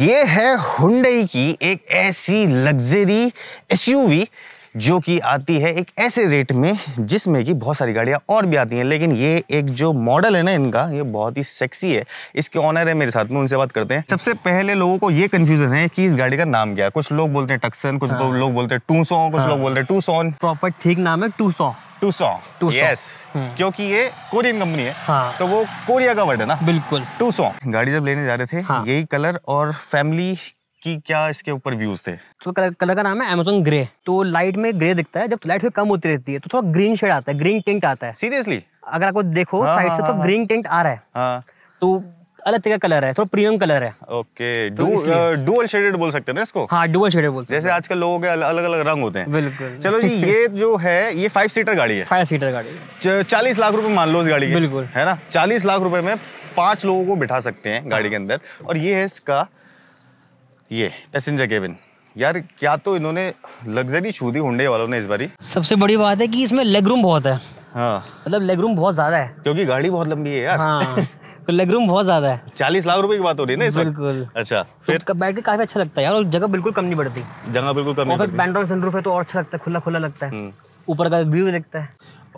ये है हुंडई की एक ऐसी लग्जरी एसयूवी जो कि आती है एक ऐसे रेट में जिसमें कि बहुत सारी गाड़ियाँ और भी आती हैं लेकिन ये एक जो मॉडल है ना इनका ये बहुत ही सेक्सी है इसके ऑनर है मेरे साथ में उनसे बात करते हैं सबसे पहले लोगों को ये कन्फ्यूजन है कि इस गाड़ी का नाम क्या है कुछ लोग बोलते हैं टक्सन कुछ हाँ। लोग बोलते हैं टू सौ कुछ हाँ। लोग बोलते हैं टू सोन प्रॉपर ठीक नाम है टू सौ टू सौ टू यस क्योंकि ये कोरियन कंपनी है हाँ। तो वो कोरिया का वर्ड है ना बिल्कुल टू सौ गाड़ी जब लेने जा रहे थे हाँ। यही कलर और फैमिली कि क्या इसके ऊपर व्यूज थे तो कलर, कलर का नाम है अमेजोन ग्रे तो लाइट में ग्रे दिखता है जब लाइट फिर कम होती रहती है तो थोड़ा ग्रीन शेड आता है ग्रीन टेंट आता है सीरियसली अगर आपको देखो साइड हाँ, हाँ, से तो ग्रीन हाँ, टेंट आ रहा है तो अलग तरह का कलर है थोड़ा प्रीमियम कलर है ओके डुअल शेडेड बोल सकते हैं इसको हाँ डुअल शेडेड बोल सकते जैसे आजकल लोगों के अलग अलग रंग होते हैं बिल्कुल चलो जी ये जो है ये फाइव सीटर गाड़ी है फाइव सीटर गाड़ी चालीस लाख रुपए मान लो इस गाड़ी बिल्कुल है ना चालीस लाख रुपए में पांच लोगों को बिठा सकते हैं गाड़ी के अंदर और ये है इसका ये पैसेंजर केबिन यार क्या तो इन्होंने लग्जरी छू दी हुडे वालों ने इस बारी सबसे बड़ी बात है कि इसमें लेग रूम बहुत है हाँ मतलब लेगरूम बहुत ज्यादा है क्योंकि गाड़ी बहुत लंबी है यार हाँ तो लेगरूम बहुत ज्यादा है चालीस लाख रुपए की बात हो रही है ना बिल्कुल अच्छा तो फिर तो बैठ के काफी अच्छा लगता है यार और जगह बिल्कुल कम नहीं पड़ती जगह बिल्कुल कम नहीं पड़ती सनरूफ है तो और अच्छा लगता है खुला खुला लगता है हम्म। ऊपर का व्यू देखता है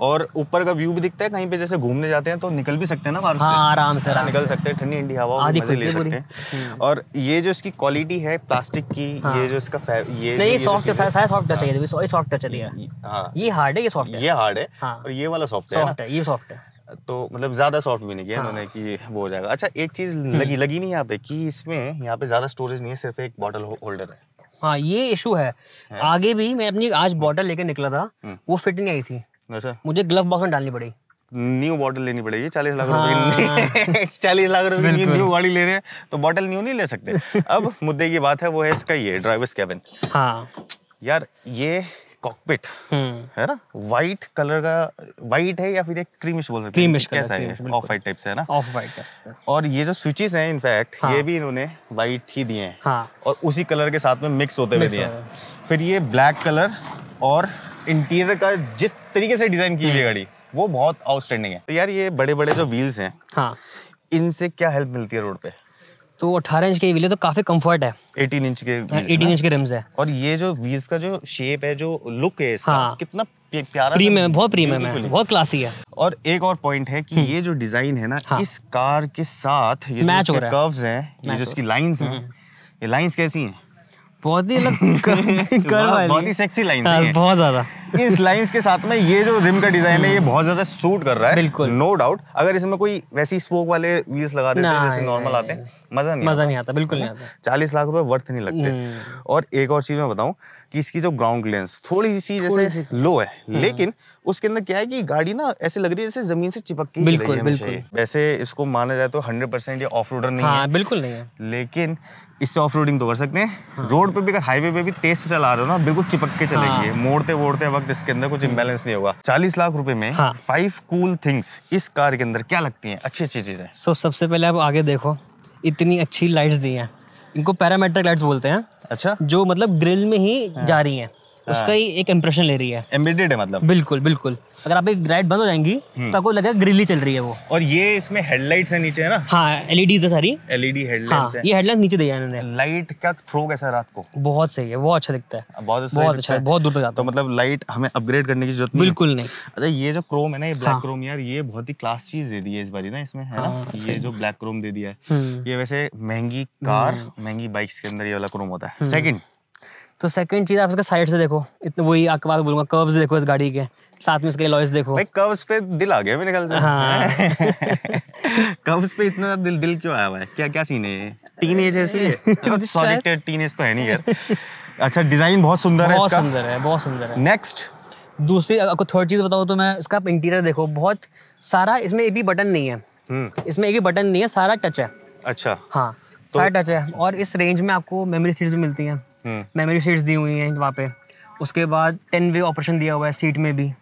और ऊपर का व्यू भी दिखता है कहीं पे जैसे घूमने जाते हैं तो निकल भी सकते हैं ना हाँ, से आराम से आराम निकल सकते हैं ठंडी ठंडी हवा मजे ले सकते हैं हम्म। और ये जो इसकी क्वालिटी है प्लास्टिक की हाँ, ये जो इसका ये नहीं सॉफ्ट है सारा सॉफ्ट टच है ये सॉफ्ट हाँ। टच है ये हार्ड है ये सॉफ्ट है ये हार्ड है हाँ। और ये वाला सॉफ्ट है ये सॉफ्ट है तो मतलब ज्यादा सॉफ्ट भी नहीं किया हाँ। इन्होंने कि वो हो जाएगा अच्छा एक चीज हम्म। लगी लगी नहीं यहाँ पे कि इसमें यहाँ पे ज्यादा स्टोरेज नहीं है सिर्फ एक बॉटल होल्डर है हाँ ये इशू है आगे भी मैं अपनी आज बॉटल लेकर निकला था हम्म। वो फिट नहीं आई थी वैसे अच्छा। मुझे ग्लव बॉक्स में डालनी पड़ेगी न्यू बॉटल लेनी पड़ेगी चालीस लाख रुपए हाँ। चालीस लाख रुपए की न्यू गाड़ी ले रहे हैं तो बॉटल न्यू नहीं ले सकते अब मुद्दे की बात है वो है इसका ये ड्राइवर्स केबिन हाँ यार ये कॉकपिट हम्म। है ना व्हाइट कलर का व्हाइट है या फिर एक क्रीमिश बोल सकते हैं कैसा है ऑफ व्हाइट टाइप से है ना ऑफ व्हाइट और ये जो स्विचेस हैं इनफैक्ट हाँ। ये भी इन्होंने व्हाइट ही दिए हैं हाँ। और उसी कलर के साथ में मिक्स होते हुए दिए हैं फिर ये ब्लैक कलर और इंटीरियर का जिस तरीके से डिजाइन की हुई हम्म। गाड़ी वो बहुत आउटस्टैंडिंग है तो यार ये बड़े बड़े जो व्हील्स हैं हाँ इनसे क्या हेल्प मिलती है रोड पे तो 18 इंच के व्हील है तो काफी कंफर्ट है 18 इंच के 18 इंच के रिम्स है और ये जो व्हील्स का जो शेप है जो लुक है इसका हाँ। कितना प्यारा प्रीमियम बहुत प्रीमियम है बहुत क्लासी है और एक और पॉइंट है कि हम्म। ये जो डिजाइन है ना हाँ। इस कार के साथ ये जो कर्व्स हैं ये जो इसकी लाइंस हैं हम्म। ये लाइंस कैसी हैं बहुत ही अलग बहुत ही सेक्सी लाइन है बहुत ज्यादा इस लाइंस के साथ में ये जो रिम का डिजाइन है ये हम्म। बहुत ज्यादा सूट कर रहा है बिल्कुल नो डाउट अगर इसमें कोई वैसी स्पोक वाले व्हील्स लगा देते जैसे नॉर्मल आते हैं मजा नहीं मजा नहीं आता बिल्कुल नहीं आता चालीस लाख रुपए वर्थ नहीं लगते हम्म। और एक और चीज मैं बताऊँ कि इसकी जो ग्राउंड क्लियरेंस थोड़ी सी जैसे लो है हम्म। लेकिन उसके अंदर क्या है कि गाड़ी ना ऐसे लग रही है जैसे जमीन से चिपक के बिल्कुल बिल्कुल वैसे इसको माना जाए तो हंड्रेड परसेंट ये ऑफ रोडर नहीं हाँ, है बिल्कुल नहीं है लेकिन इससे ऑफ रोडिंग तो कर सकते हैं हाँ। रोड पे भी अगर हाईवे पे भी तेज से चला रहे हो ना बिल्कुल चिपक के चलेंगे हाँ। मोड़ते वोड़ते वक्त इसके अंदर कुछ इम्बेलेंस हम्म। नहीं होगा चालीस लाख रुपए में हाँ। फाइव कूल थिंग्स इस कार के अंदर क्या लगती हैं अच्छी अच्छी चीजें सो so, सबसे पहले आप आगे देखो इतनी अच्छी लाइट्स दी हैं इनको पैरामेट्रिक लाइट्स बोलते हैं अच्छा जो मतलब ग्रिल में ही हाँ। जा रही है उसका ही एक इम्प्रेशन ले रही है एम्बेडेड है मतलब बिल्कुल बिल्कुल अगर आप एक लाइट बंद हो जाएंगी हम्म। तो आपको लगेगा ग्रिली चल रही है वो और ये इसमें हेडलाइट्स है नीचे है ना हाँ एलईडी e है सारी एलईडी हेडलाइट्स e हाँ, ये हेडलाइट नीचे दिया इन्होंने लाइट का थ्रो कैसा रात को बहुत सही है बहुत अच्छा दिखता है बहुत बहुत अच्छा है बहुत दूर तक जाता तो है मतलब लाइट हमें अपग्रेड करने की जरूरत बिल्कुल नहीं अच्छा ये जो क्रोम है ना ये ब्लैक क्रोम हाँ। यार ये बहुत ही क्लास चीज दे दी है इस बार ना इसमें है ना हाँ, ये जो ब्लैक क्रोम दे दिया है हम्म। ये वैसे महंगी कार हम्म। महंगी बाइक्स के अंदर ये वाला क्रोम होता है सेकंड तो सेकंड चीज आप इसका साइड से देखो इतना वही आपके पास बोलूंगा कर्व्स देखो इस गाड़ी के साथ में इसके लॉयस देखो भाई कर्व्स पे दिल आ गया मेरे ख्याल से हां कर्व्स पे इतना दिल दिल क्यों आया हुआ है क्या क्या सीन है ये टीन एज है इसलिए सॉलिटेड टीन एज तो है नहीं यार अच्छा डिजाइन बहुत सुंदर है इसका बहुत सुंदर है बहुत सुंदर है नेक्स्ट दूसरी आपको थर्ड चीज बताऊं तो मैं इसका इंटीरियर देखो बहुत सारा इसमें एक भी बटन नहीं है हम्म। इसमें एक भी बटन नहीं है सारा टच है अच्छा हाँ तो सारा टच है और इस रेंज में आपको मेमोरी सीट्स भी मिलती हैं हम्म। मेमोरी सीट्स दी हुई हैं वहाँ पे उसके बाद टेन वे ऑपरेशन दिया हुआ है सीट में भी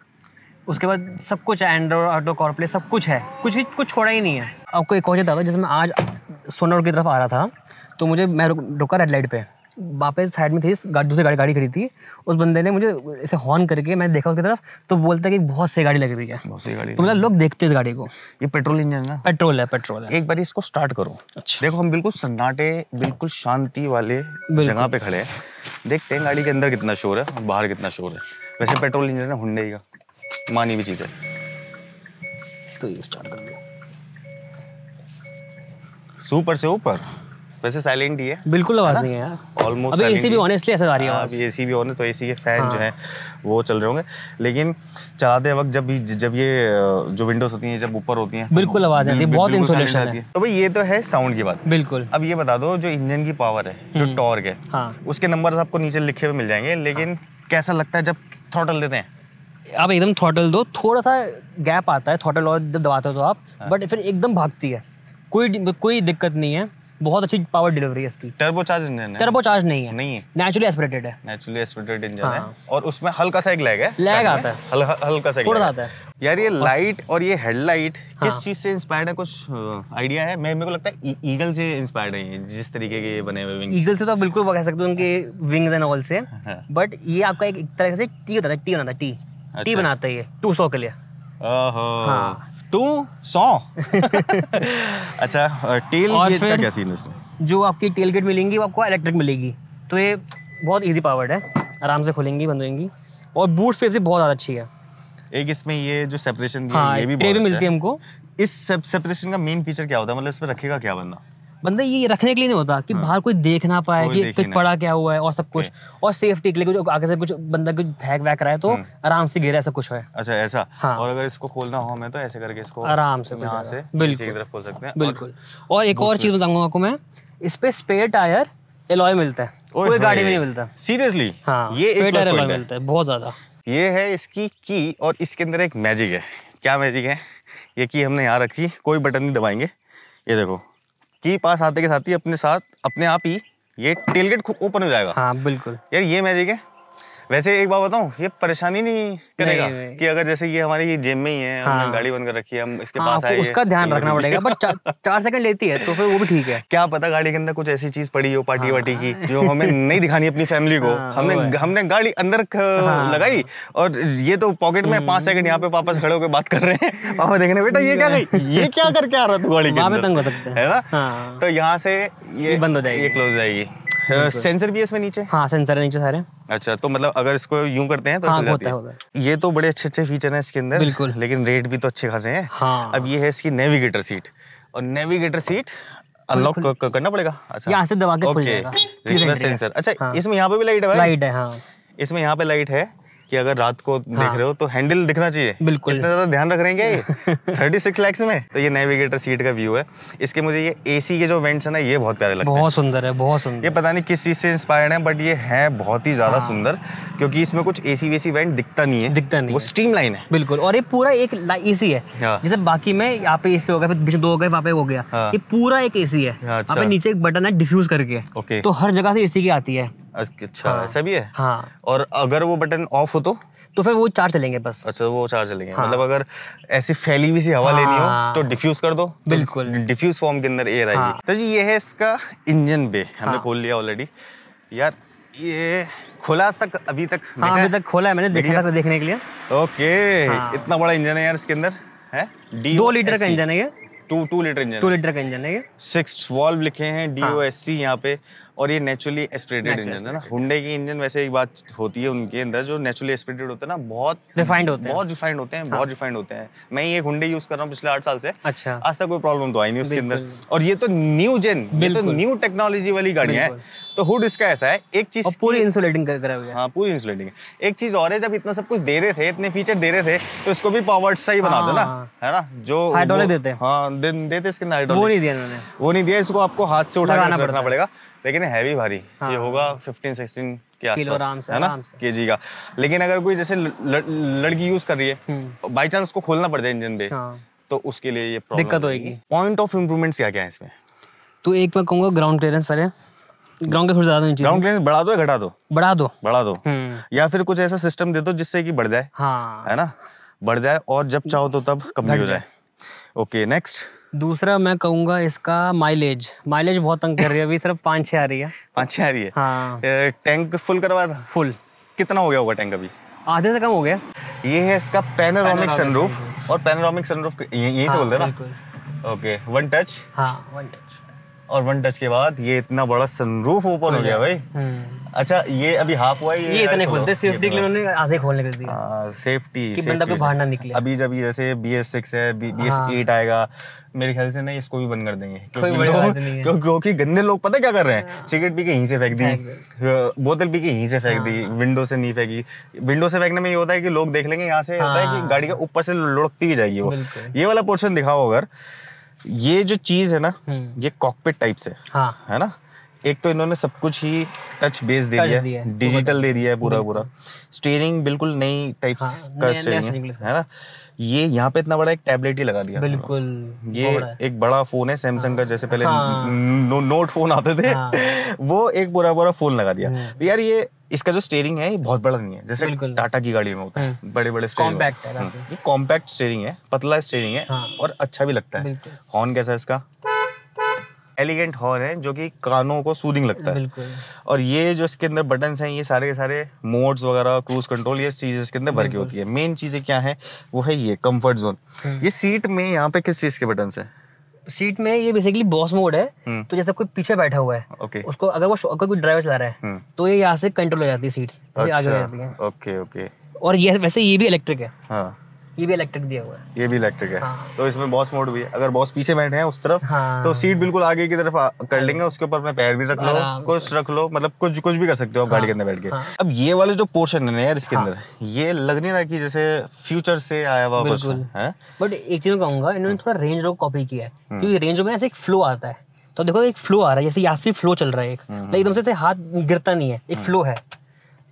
उसके बाद सब कुछ है एंड्रॉयड ऑटो कॉर्प्ले सब कुछ है कुछ भी कुछ छोड़ा ही नहीं है आपको एक और बता जैसे मैं आज सोनौर की तरफ आ रहा था तो मुझे मैं रुका रेड लाइट पर वापस साइड में थी दूसरी गाड़ी गाड़ी खड़ी थी उस बंदे ने मुझे ऐसे हॉर्न करके मैं देखा उसकी तरफ तो बोलता कि बहुत सही गाड़ी लग रही है बहुत सही गाड़ी तो मतलब लोग देखते इस गाड़ी को ये पेट्रोल इंजन है पेट्रोल है पेट्रोल है एक बार इसको स्टार्ट करो अच्छा देखो हम बिल्कुल सन्नाटे बिल्कुल शांति वाले जगह पे खड़े हैं देखते हैं गाड़ी के अंदर कितना शोर है और बाहर कितना शोर है वैसे पेट्रोल इंजन है हुडे का मानी हुई चीज़ है तो ये स्टार्ट कर दिया सुपर से ऊपर वैसे साइलेंट ही है बिल्कुल आवाज नहीं है ऑलमोस्ट अभी एसी भी ऑनेस्टली ऐसा आ रही है हाँ, अभी एसी भी ऑन है तो एसी के फैन जो हाँ। है वो चल रहे होंगे लेकिन चलाते वक्त जब जब ये जो विंडोज होती हैं जब ऊपर होती हैं बिल्कुल आवाज आती है बहुत इंसुलेशन है तो भाई ये तो है साउंड की बात बिल्कुल अब ये बता दो जो इंजन की पावर है जो टॉर्क हम्म। है हाँ। उसके नंबर आपको नीचे लिखे हुए मिल जाएंगे लेकिन कैसा लगता है जब थ्रॉटल देते हैं आप एकदम थ्रॉटल दो थोड़ा सा गैप आता है थ्रॉटल और जब दबाते हो तो आप बट फिर एकदम भागती है कोई कोई दिक्कत नहीं है बहुत अच्छी पावर डिलीवरी है इसकी टर्बो चार्ज इंजन है टर्बो चार्ज नहीं है नहीं है नेचुरली एस्पिरेटेड है नेचुरली एस्पिरेटेड इंजन हाँ। है और उसमें हल्का सा एक लैग है लैग आता है हल, हल्का सा थोड़ा आता है यार ये लाइट हाँ। और ये हेडलाइट हाँ। किस चीज से इंस्पायर्ड है कुछ आइडिया है मैं मेरे को लगता है ईगल e-, से इंस्पायर्ड है ये जिस तरीके के ये बने हुए विंग्स ईगल से तो बिल्कुल कह सकते हो उनके विंग्स एंड ऑल से बट हाँ। ये आपका एक तरह से टी होता है टी बनाता है टी टी अच्छा। बनाता है ये टू सौ के लिए हाँ टू सौ अच्छा टेल गेट का क्या सीन इसमें जो आपकी टेल गेट मिलेंगी वो आपको इलेक्ट्रिक मिलेगी तो ये बहुत इजी पावर्ड है आराम से खुलेंगी बंद होएंगी और बूट स्पेस भी बहुत ज़्यादा अच्छी है एक इसमें ये जो सेपरेशन हाँ, ये भी, भी अच्छा मिलती है हमको इस सेपरेशन का मेन फीचर क्या होता है मतलब इसमें रखेगा क्या बंदा बंदा ये रखने के लिए नहीं होता कि हाँ। बाहर कोई देख ना पाए कि कुछ पड़ा क्या हुआ है और सब कुछ और सेफ्टी के लिए कुछ आगे से कुछ बंदा कुछ फेंक वैक रहा है तो हम्म। आराम से गिरा ऐसा कुछ है अच्छा ऐसा हाँ। और अगर इसको खोलना हो हमें तो ऐसे करके इसको आराम से यहाँ से बिल्कुल सकते हैं बिल्कुल और एक और चीज बताऊंगा आपको मैं इस पे स्पेयर टायर एलॉय मिलता है कोई गाड़ी में नहीं मिलता सीरियसली हाँ ये स्पेयर एलॉय मिलता है बहुत ज्यादा ये है इसकी की और इसके अंदर एक मैजिक है क्या मैजिक है ये की हमने यहाँ रखी कोई बटन नहीं दबाएंगे ये देखो की पास आते के साथ ही अपने साथ अपने आप ही ये टेलगेट ओपन हो जाएगा हाँ बिल्कुल यार ये मैजिक है वैसे एक बात बताऊं ये परेशानी नहीं करेगा नहीं, नहीं। कि अगर जैसे ये हमारी ये जिम में ही है हाँ। हमने गाड़ी बंद कर रखी है हम इसके हाँ, पास आए उसका ध्यान रखना पड़ेगा बट चा, चार सेकंड लेती है तो फिर वो भी ठीक है क्या पता गाड़ी के अंदर कुछ ऐसी चीज पड़ी हो पार्टी हाँ। वार्टी की जो हमें नहीं दिखानी अपनी फैमिली को हाँ, हमने हमने गाड़ी अंदर हाँ। लगाई और ये तो पॉकेट में पांच सेकंड यहाँ पे हम्म। वापस खड़े होकर बात कर रहे हैं पापा देख रहे बेटा ये क्या गई ये क्या करके आ रहा तू गाड़ी के अंदर है ना तो यहाँ से ये बंद हो जाएगी क्लोज जाएगी सेंसर भी है इसमें नीचे हाँ सेंसर है नीचे सारे अच्छा तो मतलब अगर इसको यूं करते हैं तो हाँ, तो होता है, होता है। ये तो बड़े अच्छे अच्छे फीचर हैं इसके अंदर बिल्कुल लेकिन रेट भी तो अच्छे खासे हैं हाँ। अब ये है इसकी नेविगेटर सीट और नेविगेटर सीट अनलॉक करना पड़ेगा अच्छा यहाँ से दबा के खुल जाएगा सेंसर अच्छा हाँ। इसमें यहाँ पे भी लाइट है लाइट है हाँ। इसमें यहाँ पे लाइट है कि अगर रात को हाँ। देख रहे हो तो हैंडल दिखना चाहिए बिल्कुल इतना ज़्यादा ध्यान रख रहे हैं थर्टी सिक्स लैक्स में तो ये नेविगेटर सीट का व्यू है इसके मुझे ये एसी के जो वेंट्स है ना ये बहुत प्यारे लगते हैं बहुत सुंदर है बहुत सुंदर ये पता नहीं किस चीज़ से इंस्पायर्ड है बट ये है बहुत ही ज़्यादा हाँ। सुंदर क्योंकि इसमें कुछ ए सी वेंट दिखता नहीं है दिखता नहीं वो स्ट्रीम लाइन है बिल्कुल और ये पूरा एक ए सी है हाँ। जैसे बाकी में यहाँ पे ए सी हो गया फिर दो हो गए वहाँ पे हो गया हाँ। ये पूरा एक ए है यहाँ पे अच्छा। नीचे एक बटन है डिफ्यूज करके तो हर जगह से ए सी की आती है अच्छा हाँ, ऐसा भी है हाँ और अगर वो बटन ऑफ हो तो तो फिर वो चार चलेंगे बस अच्छा वो चार चलेंगे हाँ। मतलब अगर ऐसी फैली हुई सी हवा हाँ। लेनी हो हाँ। तो डिफ्यूज कर दो तो बिल्कुल तो डिफ्यूज फॉर्म के अंदर एयर आएगी हाँ। तो जी ये है इसका इंजन बे हमने हाँ। खोल लिया ऑलरेडी यार ये खोला आज तक अभी तक हाँ, अभी तक खोला है मैंने देखा था देखने के लिए ओके हाँ। इतना बड़ा इंजन है यार इसके अंदर है दो लीटर का इंजन है ये two two litre engine two litre का इंजन है ये सिक्स वॉल्व लिखे हैं डी ओ एस सी यहाँ पे और ये नेचुरली एस्पिरेटेड इंजन है ना हुडे की इंजन वैसे एक बात होती है उनके अंदर जो नेचुरली एस्पिरेटेड होते हैं ना बहुत रिफाइंड होते हैं बहुत रिफाइंड होते हैं बहुत रिफाइंड हाँ। होते हैं मैं ये हुडे यूज कर रहा हूँ पिछले आठ साल से अच्छा आज तक कोई प्रॉब्लम तो आई नहीं उसके अंदर और ये तो न्यू जेन ये तो न्यू टेक्नोलॉजी वाली गाड़ियां है तो हुड इसका ऐसा है एक चीज पूरी इंसुलेटिंग कर रहा है हाँ पूरी इंसुलेटिंग एक चीज और है जब इतना सब कुछ दे रहे थे इतने फीचर दे रहे थे तो इसको भी पावर सा ही बना देना हाँ। है ना जो हाइड्रोलिक देते हैं हाँ देते इसके हाइड्रोलिक वो नहीं दिया वो नहीं दिया इसको आपको हाथ से उठाना पड़ेगा लेकिन हैवी भारी हाँ, ये होगा 15 16 के आसपास है ना के जी का लेकिन अगर कोई जैसे लड़की यूज कर रही है बाई हम्म। चांस उसको खोलना पड़ जाए इंजन पे हाँ। तो उसके लिए ये दिक्कत होगी पॉइंट ऑफ इम्प्रूवमेंट्स क्या क्या है इसमें तो एक मैं कहूंगा ग्राउंड क्लियरेंस पहले ग्राउंड का ज्यादा चाहिए क्लियरेंस बढ़ा दो घटा दो बढ़ा दो बढ़ा दो हम्म। या फिर कुछ ऐसा सिस्टम दे दो जिससे कि बढ़ जाए हाँ है ना बढ़ जाए और जब चाहो तो तब कम हो जाए ओके नेक्स्ट दूसरा मैं कहूंगा इसका माइलेज माइलेज बहुत तंग कर रही है अभी सिर्फ पाँच छः आ रही है पाँच छः आ रही है हाँ टैंक फुल करवा था फुल कितना हो गया होगा टैंक अभी आधे से कम हो गया ये है इसका पैनोरामिक सनरूफ और पैनोरामिक सनरूफ यही से हाँ, बोलते हैं ना ओके वन टच हाँ वन टच और वन टच के बाद ये इतना बड़ा सनरूफ ओपन हो गया भाई हम्म। अच्छा ये अभी हाफ हुआ ये, ये इतने खोलते सेफ्टी के लिए उन्होंने आधे खोलने कर दिए सेफ्टी हाँ, कि बंदा को बाहर ना अच्छा। निकले अभी जब ये जैसे बी एस सिक्स है बी एस एट आएगा मेरे ख्याल से ना इसको भी बंद कर देंगे क्योंकि क्यों, क्योंकि गंदे लोग पता क्या कर रहे हैं सिगरेट हाँ। पी के यहीं से फेंक दी हाँ, बोतल पी के यहीं से फेंक दी विंडो से नहीं फेंकी विंडो से फेंकने में ये होता है कि लोग देख लेंगे यहाँ से होता है कि गाड़ी के ऊपर से लुढ़कती भी जाएगी वो ये वाला पोर्शन दिखाओ अगर ये जो चीज है ना हम्म। ये कॉकपिट टाइप से हाँ. है ना एक तो इन्होंने सब कुछ ही टच बेस दे दिया है डिजिटल दे दिया है पूरा पूरा स्टीयरिंग बिल्कुल नई टाइप का स्टीयरिंग है ना ये यहाँ पे इतना बड़ा एक टैबलेट ही लगा दिया बिल्कुल ये एक बड़ा फोन है सैमसंग का जैसे पहले हाँ। नोट फोन आते थे हाँ। वो एक बुरा बुरा फोन लगा दिया हम्म। तो यार ये इसका जो स्टेयरिंग है ये बहुत बड़ा नहीं है जैसे टाटा की गाड़ी में होता है बड़े बड़े कॉम्पैक्ट कॉम्पैक्ट स्टेयरिंग है पतला स्टेयरिंग है हाँ। और अच्छा भी लगता है हॉर्न कैसा है इसका एलिगेंट हॉर्न है जो कि कानों को सूदिंग लगता है और ये जो इसके अंदर बटन हैं ये सारे के सारे मोड्स वगैरह क्रूज कंट्रोल ये चीज़ इसके अंदर भर के होती है मेन चीज़ें क्या है वो है ये कम्फर्ट हम्म। जोन ये सीट में यहाँ पे किस चीज़ के बटन है सीट में ये बेसिकली बॉस मोड है हम्म। तो जैसे कोई पीछे बैठा हुआ है okay. उसको अगर वो अगर कोई ड्राइवर चला रहा है हम्म। तो ये यहाँ से कंट्रोल हो जाती है सीट्स अच्छा, आगे हो जाती है ओके ओके और ये वैसे ये भी इलेक्ट्रिक है हाँ. ये भी इलेक्ट्रिक दिया हुआ है ये भी इलेक्ट्रिक है हाँ। तो इसमें बॉस मोड भी है अगर बॉस पीछे बैठे हैं उस तरफ तो हाँ। तो सीट बिल्कुल आगे की तरफ कर हाँ। लेंगे उसके ऊपर अपने पैर भी रख लो कुछ रख लो मतलब कुछ कुछ भी कर सकते हो आप गाड़ी के हाँ, अंदर बैठ के हाँ। अब ये वाले जो पोर्शन है यार इसके अंदर ये लग नहीं रहा की जैसे फ्यूचर से आया हुआ कुछ है बट एक चीज कहूंगा इन्होंने हम्म। थोड़ा रेंज रोक कॉपी किया है हम्म। क्योंकि रेंज रोड में ऐसे एक फ्लो आता है तो देखो एक फ्लो आ रहा है जैसे यहाँ से फ्लो चल रहा है एक हम्म, तो एकदम से हाथ गिरता नहीं है एक फ्लो है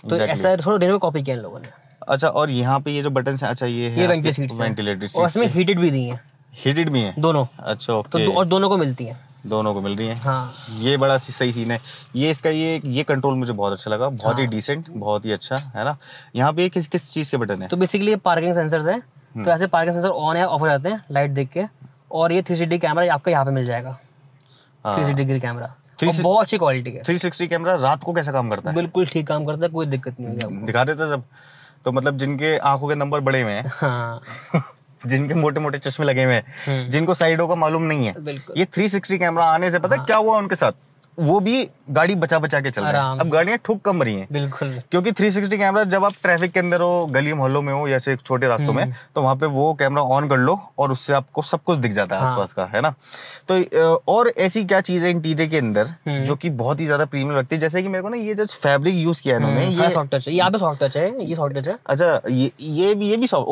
तो ऐसा थोड़ा देर में कॉपी किया इन लोगों ने अच्छा और यहाँ पे ये जो बटन है अच्छा ये है ये रंग की सीट्स वेंटिलेटेड और इसमें हीटेड भी दी है हीटेड भी है दोनों अच्छा ओके तो और दोनों को मिलती है दोनों को मिल रही है हाँ। ये बड़ा सी, सही सीन है ये इसका ये ये कंट्रोल मुझे बहुत अच्छा लगा बहुत हाँ। ही डिसेंट बहुत ही अच्छा है ना यहाँ पे किस किस चीज के बटन है तो बेसिकली पार्किंग सेंसर है तो हम्म। ऐसे पार्किंग सेंसर ऑन या ऑफ हो जाते हैं लाइट देख के और ये थ्री कैमरा आपका यहाँ पे मिल जाएगा थ्री डिग्री कैमरा बहुत अच्छी क्वालिटी है थ्री कैमरा रात को कैसे काम करता है बिल्कुल ठीक काम करता है कोई दिक्कत नहीं दिखा देता जब तो मतलब जिनके आंखों के नंबर बड़े हुए हैं हाँ। जिनके मोटे मोटे चश्मे लगे हुए हैं हम्म। जिनको साइडों का मालूम नहीं है ये 360 कैमरा आने से पता हाँ। क्या हुआ उनके साथ वो भी गाड़ी बचा बचा के चल रहा है अब गाड़ियां ठुक कम रही हैं बिल्कुल क्योंकि 360 कैमरा जब आप ट्रैफिक के अंदर हो गली मोहल्लों में हो या से छोटे रास्तों में हम्म। तो वहां पे वो कैमरा ऑन कर लो और उससे आपको सब कुछ दिख जाता है हाँ। आसपास का है ना तो और ऐसी क्या चीज है इंटीरियर के अंदर हम्म। जो की बहुत ही ज्यादा प्रीमियम लगती है जैसे की मेरे को ना ये जो फेब्रिक यूज किया है हम्म, ये सॉफ्ट टच है अच्छा ये भी ये भी सॉफ्ट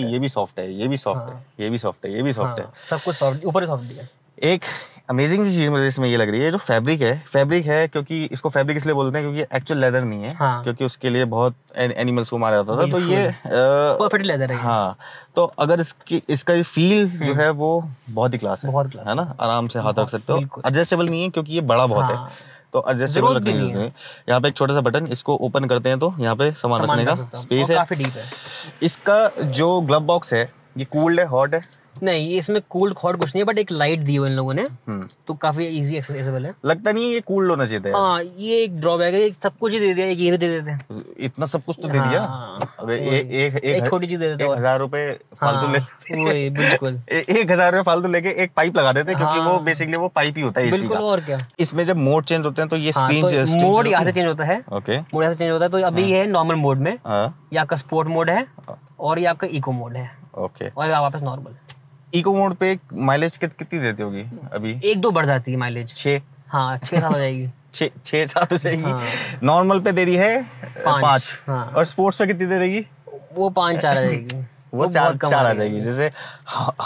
ये भी सॉफ्ट है ये भी सॉफ्ट है ये भी सॉफ्ट हाँ। है ये भी सॉफ्ट हाँ, है सब कुछ सॉफ्ट ऊपर सॉफ्ट है एक अमेजिंग सी चीज मुझे इसमें ये लग रही है जो फैब्रिक है फैब्रिक है क्योंकि इसको फैब्रिक इसलिए बोलते हैं क्योंकि एक्चुअल लेदर नहीं है हाँ. क्योंकि उसके लिए बहुत एनिमल्स को मारा जाता था तो ये परफेक्ट लेदर है हाँ तो अगर इसकी इसका ये फील हम्म। जो है वो बहुत ही क्लास है बहुत क्लास है ना आराम से हाथ रख सकते हो एडजस्टेबल नहीं है क्योंकि ये बड़ा बहुत है हाँ। तो एडजस्टेबल रखने की जरूरत यहाँ पे एक छोटा सा बटन इसको ओपन करते हैं तो यहाँ पे सामान रखने का स्पेस है इसका जो ग्लव बॉक्स है ये कूल्ड है हॉट है नहीं इसमें कूल्ड हॉट कुछ नहीं है बट एक लाइट दी हुई इन लोगों ने हम्म। तो काफी इजी एक्सेसिबल है लगता नहीं है ये कूल्ड होना चाहिए हाँ ये एक ड्रॉबैक है सब कुछ ही दे दिया एक ये भी दे देते हैं इतना सब कुछ तो दे दिया हाँ, अगर एक एक छोटी चीज दे देते हैं हजार रुपए फालतू हाँ, ले बिल्कुल एक हजार रुपए फालतू लेके एक पाइप लगा देते क्योंकि वो बेसिकली हाँ। वो पाइप ही होता है बिल्कुल और क्या इसमें जब मोड चेंज होते हैं तो ये स्क्रीन मोड तो यहाँ से चेंज होता है ओके मोड यहाँ से चेंज होता है तो अभी ये है नॉर्मल मोड में ये आपका स्पोर्ट मोड है और ये आपका इको मोड है ओके और वापस नॉर्मल इको मोड पे माइलेज कित, कितनी देती होगी अभी एक दो बढ़ जाती है माइलेज छे हाँ छह साल हो जाएगी छह छः सात हो जाएगी हाँ। नॉर्मल पे दे रही है पाँच, हाँ। और स्पोर्ट्स पे कितनी दे रही वो पाँच चार जाएगी वो चार चार आ जाएगी जैसे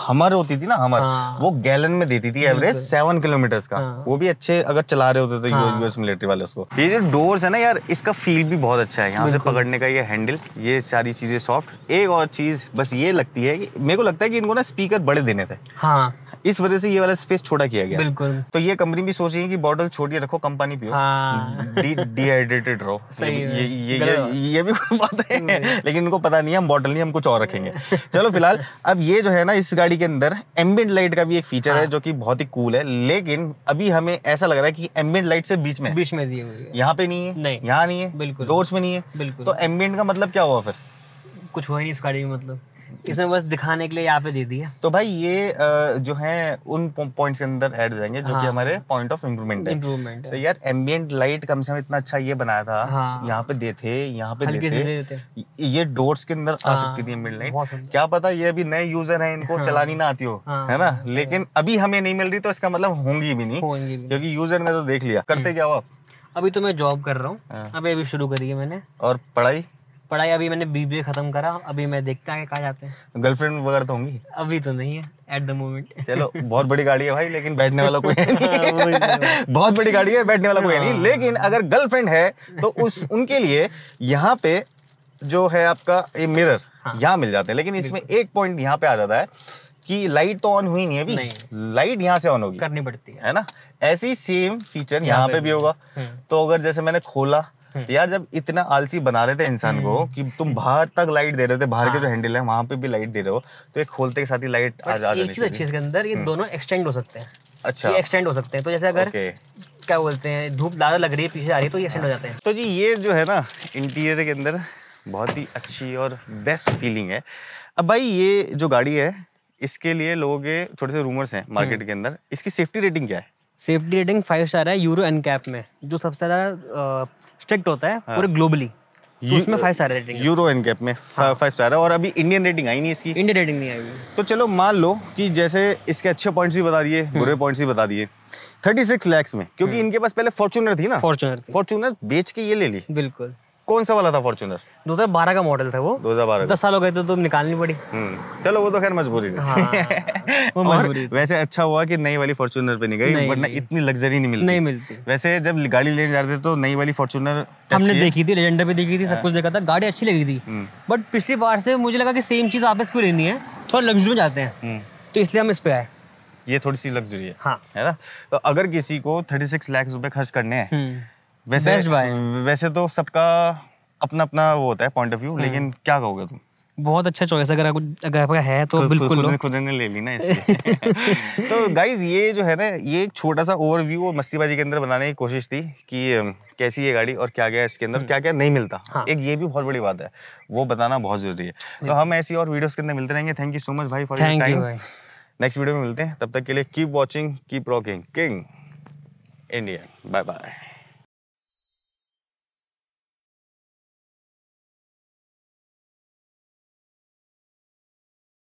हमर होती थी ना हमर हाँ। वो गैलन में देती थी एवरेज सेवन किलोमीटर का हाँ। वो भी अच्छे अगर चला रहे होते तो हाँ। यूएस मिलिट्री वाले उसको ये जो डोर्स है ना यार इसका फील भी बहुत अच्छा है यहाँ से पकड़ने का ये हैंडल ये सारी चीजें सॉफ्ट एक और चीज बस ये लगती है मेरे को लगता है की इनको ना स्पीकर बड़े देने थे हाँ इस वजह से ये वाला स्पेस छोटा किया गया बिल्कुल तो ये कंपनी भी सोच रही है कि बॉटल छोटी रखो कम पानी पियो डिहाइड्रेटेड रहो ये ये ये ये भी बात है लेकिन उनको पता नहीं हम बॉटल नहीं हम कुछ और रखेंगे चलो फिलहाल अब ये जो है ना इस गाड़ी के अंदर एम्बियंट लाइट का भी एक फीचर है हाँ। जो की बहुत ही कूल है लेकिन अभी हमें ऐसा लग रहा है की एम्बियंट लाइट से बीच में बीच में यहाँ पे नहीं है यहाँ नहीं है बिल्कुल डोर्स में नहीं है बिल्कुल तो एम्बियंट का मतलब क्या हुआ फिर कुछ हुआ नहीं इस गाड़ी में मतलब इसमें बस दिखाने के लिए यहाँ पे दे दिया तो भाई ये जो है उन पॉइंट्स के अंदर ऐड जाएंगे जो कि हाँ। हमारे पॉइंट ऑफ इम्प्रूवमेंट है इम्प्रूवमेंट तो यार एम्बियंट लाइट कम से कम इतना अच्छा ये बनाया था हाँ। यहाँ पे दे थे यहाँ पे देते ये डोर्स के अंदर आ हाँ। सकती थी एम्बियंट लाइट क्या पता ये अभी नए यूजर है इनको चलानी ना आती हो है ना लेकिन अभी हमें नहीं मिल रही तो इसका मतलब होंगी भी नहीं क्योंकि यूजर ने तो देख लिया करते हम्म। क्या हो अभी तो मैं जॉब कर रहा हूँ अभी अभी शुरू करी है मैंने और पढ़ाई पढ़ाई अभी मैंने बीबीए खत्म करा अभी मैं देखता है कहा जाते हैं गर्लफ्रेंड वगैरह तो होंगी अभी तो नहीं है एट द मोमेंट चलो बहुत बड़ी गाड़ी है भाई लेकिन बैठने वाला कोई है नहीं हाँ, तो। बहुत बड़ी गाड़ी है बैठने वाला कोई नहीं हाँ। लेकिन अगर गर्लफ्रेंड है तो उस उनके लिए यहाँ पे जो है आपका ये मिरर हाँ। यहाँ मिल जाते हैं लेकिन इसमें एक पॉइंट यहाँ पे आ जाता है कि लाइट तो ऑन हुई नहीं है अभी लाइट यहाँ से ऑन होगी करनी पड़ती है है ना ऐसी सेम फीचर यहाँ पे भी होगा हाँ। तो अगर जैसे मैंने खोला हम्म। यार जब इतना आलसी बना रहे थे इंसान को हम्म। कि तुम बाहर तक लाइट दे रहे थे बाहर के जो हैंडल है वहां पे भी लाइट दे रहे हो तो एक खोलते के साथ ही लाइट आ जा रही है इसके अंदर ये हम्म। दोनों एक्सटेंड हो सकते हैं अच्छा एक्सटेंड हो सकते हैं तो जैसे अगर क्या बोलते हैं धूप ज्यादा लग रही है पीछे आ रही है तो ये एक्सटेंड हो जाते हैं तो जी ये जो है ना इंटीरियर के अंदर बहुत ही अच्छी और बेस्ट फीलिंग है अब भाई ये जो गाड़ी है इसके लिए लोगों के छोटे से रूमर्स हैं मार्केट के अंदर इसकी सेफ्टी रेटिंग क्या है सेफ्टी रेटिंग फाइव स्टार है यूरो एन कैप में जो सबसे ज़्यादा स्ट्रिक्ट होता है हाँ। पूरे ग्लोबली तो हाँ। तो चलो मान लो कि जैसे इसके अच्छे पॉइंट्स भी बता दिए हम्म। बुरे पॉइंट्स भी बता दिए थर्टी सिक्स लैक्स में क्योंकि हम्म। इनके पास पहले फॉर्चुनर थी ना फॉर्चुनर फॉर्चुनर बेच के ये ले ली बिल्कुल कौन सा वाला था फॉर्चुनर बारह का मॉडल था वो दो हजार बारह दस साल हो गए तो तुम निकालनी पड़ी हम्म, चलो वो तो खैर मजबूरी थी हाँ, वो मजबूरी वैसे अच्छा हुआ कि नई वाली फॉर्चुनर पे नहीं गई वरना इतनी लग्जरी नहीं मिलती नहीं मिलती वैसे जब गाड़ी लेने जाते थे तो नई वाली फॉर्चुनर हमने देखी थी लेजेंडर पे देखी थी सब हाँ। कुछ देखा था गाड़ी अच्छी लगी थी बट हम्म। पिछली बार से मुझे लगा कि सेम चीज़ आप इसको लेनी है थोड़ा लग्जरी में जाते हैं हम्म। तो इसलिए हम इस पे आए ये थोड़ी सी लग्जरी है हाँ है ना तो अगर किसी को थर्टी सिक्स लाख रुपए खर्च करने हैं वैसे वैसे तो सबका अपना अपना वो होता है पॉइंट ऑफ व्यू लेकिन क्या कहोगे तुम बहुत अच्छा चॉइस अगर आपको अगर आपका है तो बिल्कुल खुद, खुद ने ले ली ना इसलिए तो गाइज ये जो है ना ये एक छोटा सा ओवरव्यू और मस्तीबाजी के अंदर बनाने की कोशिश थी कि कैसी ये गाड़ी और क्या क्या इसके अंदर हम्म। क्या क्या नहीं मिलता हाँ। एक ये भी बहुत बड़ी बात है वो बताना बहुत जरूरी है तो हम ऐसी और वीडियोस के अंदर मिलते रहेंगे थैंक यू सो मच भाई for your time next video में मिलते हैं तब तक के लिए keep watching keep rocking king India bye bye